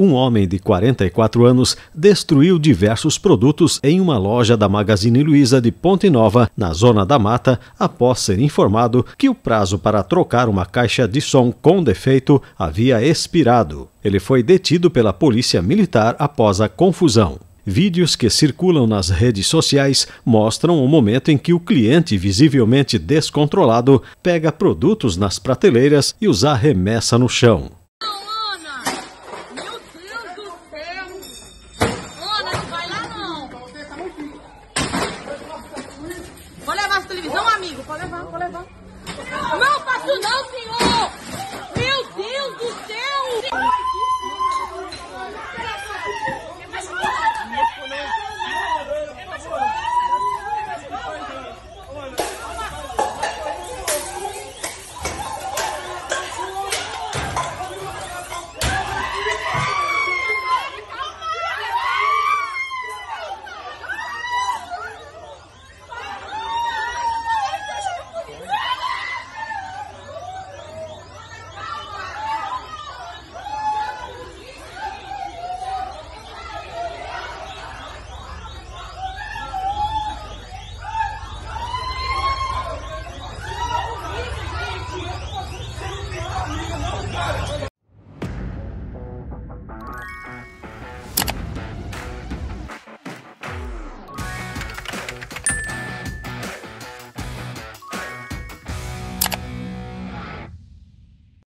um homem de 44 anos destruiu diversos produtos em uma loja da Magazine Luiza de Ponte Nova, na Zona da Mata, após ser informado que o prazo para trocar uma caixa de som com defeito havia expirado. Ele foi detido pela polícia militar após a confusão. Vídeos que circulam nas redes sociais mostram o momento em que o cliente, visivelmente descontrolado, pega produtos nas prateleiras e os arremessa no chão.